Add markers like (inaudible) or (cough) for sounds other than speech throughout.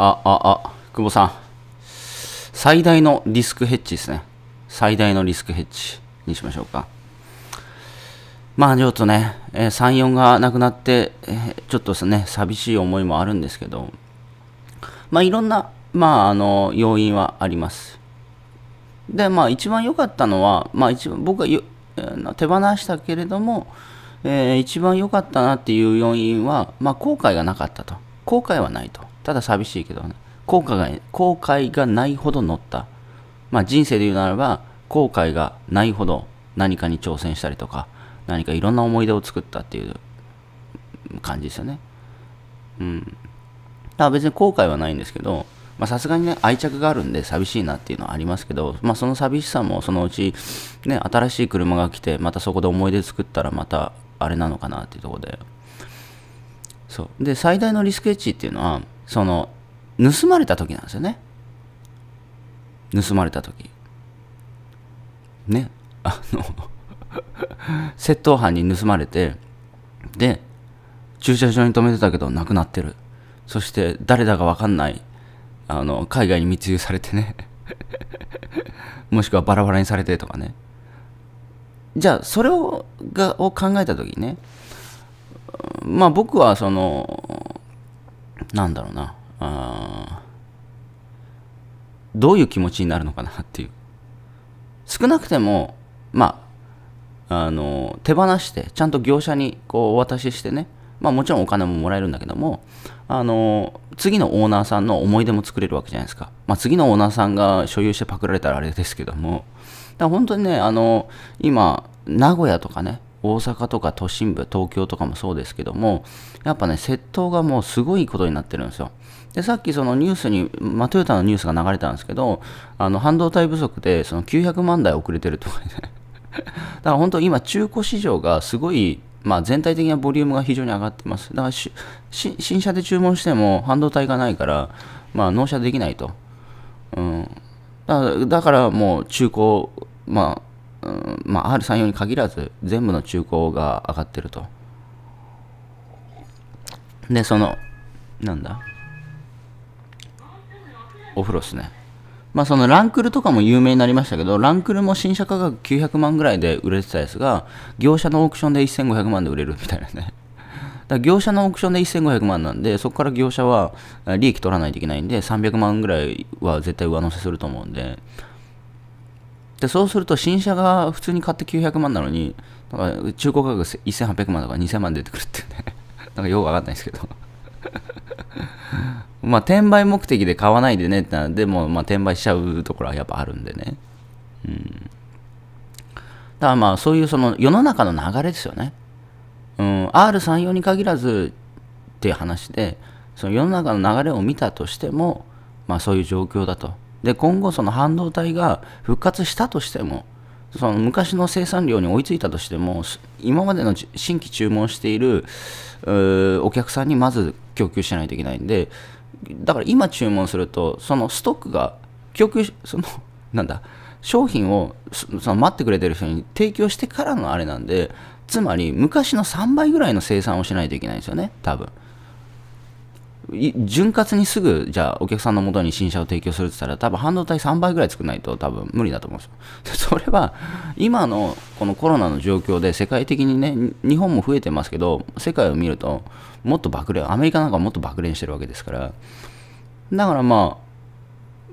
あ、あ、あ、久保さん。最大のリスクヘッジですね。最大のリスクヘッジにしましょうか。まあ、ちょっとね、え3、4がなくなって、えちょっとですね、寂しい思いもあるんですけど、まあ、いろんな、まあ、あの、要因はあります。で、まあ、一番良かったのは、まあ、一番僕はよ、手放したけれども、えー、一番良かったなっていう要因は、まあ、後悔がなかったと。後悔はないと。ただ寂しいけどね。後悔が、後悔がないほど乗った。まあ人生で言うならば、後悔がないほど何かに挑戦したりとか、何かいろんな思い出を作ったっていう感じですよね。うん。だから別に後悔はないんですけど、まさすがにね、愛着があるんで寂しいなっていうのはありますけど、まあその寂しさもそのうち、ね、新しい車が来て、またそこで思い出作ったらまたあれなのかなっていうとこで。そう。で、最大のリスクエッジっていうのは、その、盗まれた時なんですよね。盗まれた時。ね。あの (laughs) 窃盗犯に盗まれて、で、駐車場に止めてたけどなくなってる。そして誰だかわかんない、あの、海外に密輸されてね (laughs) もしくはバラバラにされてとかね。じゃあ、それをがを考えた時にね、まあ僕はその、なんだろうな、あどういう気持ちになるのかなっていう。少なくても、まあ、あの、手放して、ちゃんと業者にこうお渡ししてね、まあもちろんお金ももらえるんだけども、あの、次のオーナーさんの思い出も作れるわけじゃないですか。まあ次のオーナーさんが所有してパクられたらあれですけども、だ本当にね、あの、今、名古屋とかね、大阪とか都心部、東京とかもそうですけども、やっぱね、窃盗がもうすごいことになってるんですよ。で、さっきそのニュースに、まあ、トヨタのニュースが流れたんですけど、あの、半導体不足でその900万台遅れてるとかね。(laughs) だから本当今、中古市場がすごい、まあ、全体的なボリュームが非常に上がってます。だから新車で注文しても半導体がないから、まあ、納車できないと。うん。だからもう中古、まあ、うん、まあ、R34 に限らず全部の中古が上がってると。で、その、なんだお風呂っすね。まあ、そのランクルとかも有名になりましたけど、ランクルも新車価格900万ぐらいで売れてたやつが、業者のオークションで1500万で売れるみたいなね。だ業者のオークションで1500万なんで、そこから業者は利益取らないといけないんで、300万ぐらいは絶対上乗せすると思うんで、でそうすると新車が普通に買って900万なのにだから中古価格1800万とか2000万出てくるっていうね (laughs) なんかよくわかんないですけど (laughs) まあ転売目的で買わないでねってなでもまあ転売しちゃうところはやっぱあるんでねうんだからまあそういうその世の中の流れですよねうん R34 に限らずっていう話でその世の中の流れを見たとしてもまあそういう状況だとで今後その半導体が復活したとしてもその昔の生産量に追いついたとしても今までの新規注文しているお客さんにまず供給しないといけないんでだから今注文するとそのストックが供給そのなんだ商品をその待ってくれてる人に提供してからのあれなんでつまり昔の3倍ぐらいの生産をしないといけないんですよね多分。潤滑にすぐ、じゃあ、お客さんのもとに新車を提供するって言ったら、多分半導体3倍ぐらい作らないと、多分無理だと思うんですよ。(laughs) それは、今のこのコロナの状況で、世界的にね、日本も増えてますけど、世界を見ると、もっと爆連、アメリカなんかもっと爆連してるわけですから、だからまあ、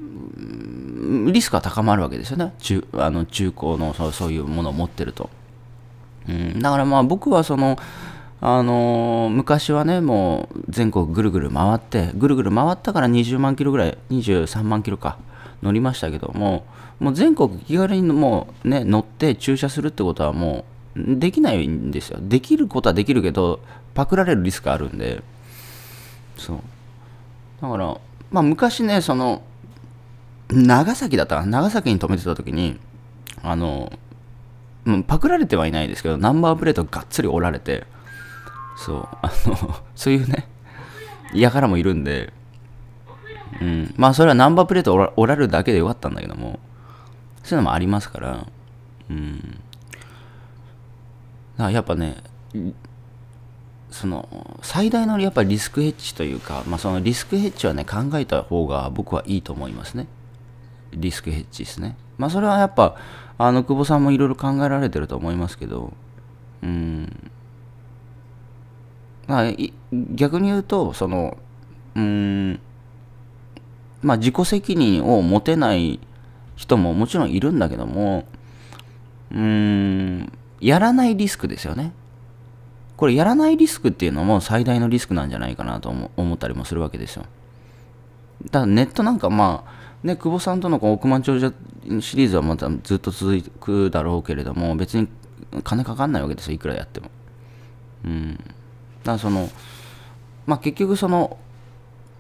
リスクは高まるわけですよね。中あの中古のそうそういうものを持ってると。うん、だからまあ僕はその、あのー、昔はね、もう全国ぐるぐる回って、ぐるぐる回ったから20万キロぐらい、23万キロか、乗りましたけども、もう全国気軽にもうね、乗って駐車するってことはもうできないんですよ。できることはできるけど、パクられるリスクあるんで、そう。だから、まあ昔ね、その、長崎だったかな、長崎に止めてた時に、あの、もパクられてはいないですけど、ナンバープレートがっつり折られて、そう、あの、(laughs) そういうね、嫌からもいるんで、うん、まあそれはナンバープレートおられるだけでよかったんだけども、そういうのもありますから、うん。だやっぱね、その最大のやっぱリスクヘッジというか、まあ、そのリスクヘッジはね考えた方が僕はいいと思いますね。リスクヘッジですね。まあそれはやっぱあの久保さんもいろいろ考えられてると思いますけど、うん、まあ、逆に言うとそのうんまあ自己責任を持てない人ももちろんいるんだけどもうんやらないリスクですよねこれやらないリスクっていうのも最大のリスクなんじゃないかなと思ったりもするわけですよだからネットなんかまあね久保さんとの億万長者シリーズはまたずっと続くだろうけれども別に金かかんないわけですよいくらやってもうんからその、まあ、結局その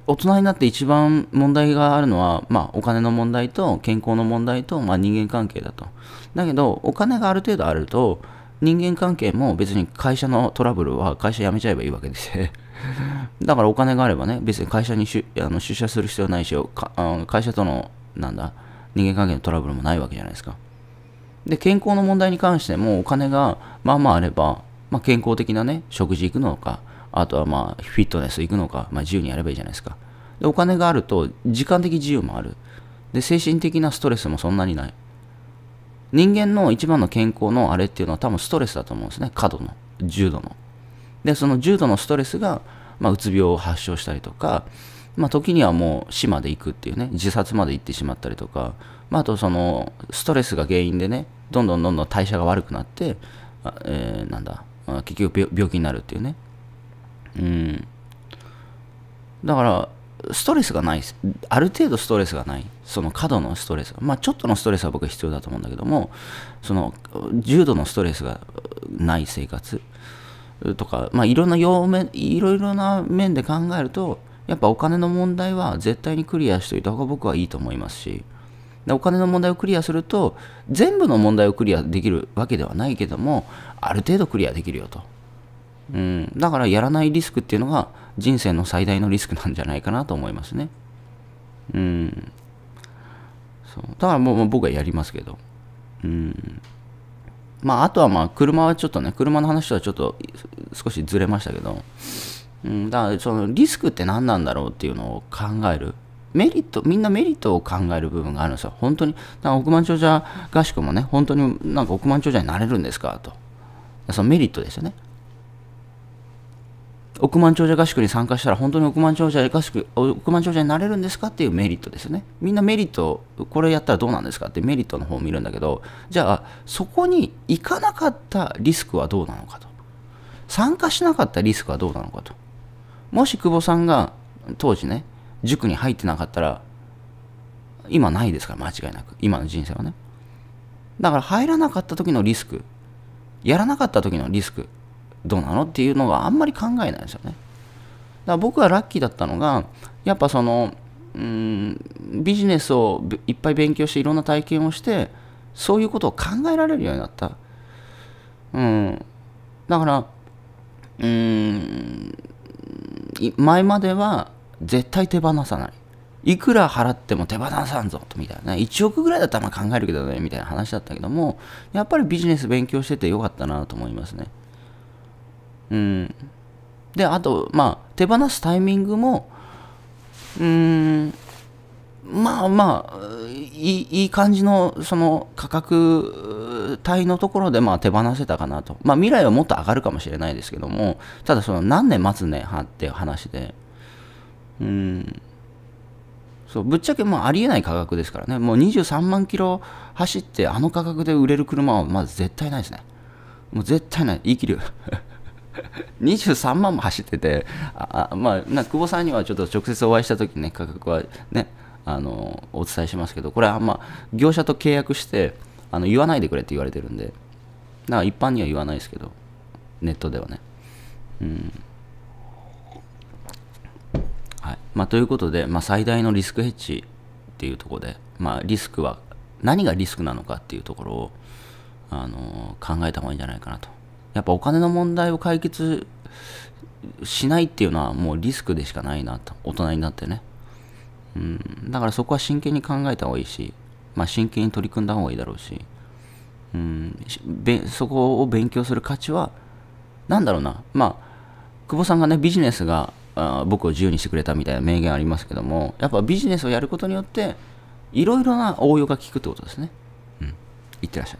大人になって一番問題があるのは、まあ、お金の問題と健康の問題と、まあ、人間関係だと。だけどお金がある程度あると人間関係も別に会社のトラブルは会社辞めちゃえばいいわけです (laughs) だからお金があればね別に会社にしあの出社する必要ないし会社とのなんだ人間関係のトラブルもないわけじゃないですか。で健康の問題に関してもお金がまあまああればまあ、健康的なね、食事行くのか、あとはまあ、フィットネス行くのか、まあ、自由にやればいいじゃないですか。で、お金があると、時間的自由もある。で、精神的なストレスもそんなにない。人間の一番の健康のあれっていうのは多分ストレスだと思うんですね。過度の。重度の。で、その重度のストレスが、まあ、うつ病を発症したりとか、まあ、時にはもう死まで行くっていうね、自殺まで行ってしまったりとか、まあ、あとその、ストレスが原因でね、どんどんどんどん代謝が悪くなって、えー、なんだ、結局病気になるっていうね。うん。だから、ストレスがないある程度ストレスがない。その過度のストレス。まあ、ちょっとのストレスは僕は必要だと思うんだけども、その、重度のストレスがない生活とか、まあ、いろんな要面、いろいろな面で考えると、やっぱお金の問題は絶対にクリアしておいた方が僕はいいと思いますし、お金の問題をクリアすると全部の問題をクリアできるわけではないけどもある程度クリアできるよと、うん、だからやらないリスクっていうのが人生の最大のリスクなんじゃないかなと思いますねうんそうだからもう僕はやりますけどうんまああとはまあ車はちょっとね車の話とはちょっと少しずれましたけど、うん、だからそのリスクって何なんだろうっていうのを考えるメリット、みんなメリットを考える部分があるんですよ。本当に、なん億万長者合宿もね、本当になんか億万長者になれるんですかと。そのメリットですよね。億万長者合宿に参加したら本当に億万長者合宿億万長者になれるんですかっていうメリットですよねみんなメリットこれやったらどうなんですかってメリットの方を見るんだけどじゃあそこに行かなかったリスクはどうなのかと参加しなかったリスクはどうなのかともし久保さんが当時ね塾に入ってなかったら、今ないですから、間違いなく。今の人生はね。だから入らなかった時のリスク、やらなかった時のリスク、どうなのっていうのがあんまり考えないですよね。だから僕はラッキーだったのが、やっぱその、うん、ビジネスをいっぱい勉強していろんな体験をして、そういうことを考えられるようになった。うん。だから、うん、前までは絶対手放さない。いくら払っても手放さんぞ、みたいなね。1億ぐらいだったらまあ考えるけどね、みたいな話だったけども、やっぱりビジネス勉強しててよかったなと思いますね。うん。で、あと、まあ、手放すタイミングも、うーん、まあまあ、いいい感じの、その価格帯のところで、まあ手放せたかなと。まあ未来はもっと上がるかもしれないですけども、ただその何年待つね、はっていう話で。うんそうぶっちゃけもうありえない価格ですからねもう23万キロ走ってあの価格で売れる車はまず絶対ないですねもう絶対ない言い切る23 (laughs) 万も走っててあまあ久保さんにはちょっと直接お会いした時にね価格はねあのお伝えしますけどこれはま業者と契約してあの言わないでくれって言われてるんでだから一般には言わないですけどネットではねうんはいまあ、ということで、まあ、最大のリスクヘッジっていうところで、まあ、リスクは何がリスクなのかっていうところをあの考えた方がいいんじゃないかなとやっぱお金の問題を解決しないっていうのはもうリスクでしかないなと大人になってねうんだからそこは真剣に考えた方がいいし、まあ、真剣に取り組んだ方がいいだろうしうんそこを勉強する価値は何だろうなまあ久保さんがねビジネスがあ僕を自由にしてくれたみたいな名言ありますけどもやっぱビジネスをやることによっていろいろな応用が効くってことですね。うん、いってらっしゃい。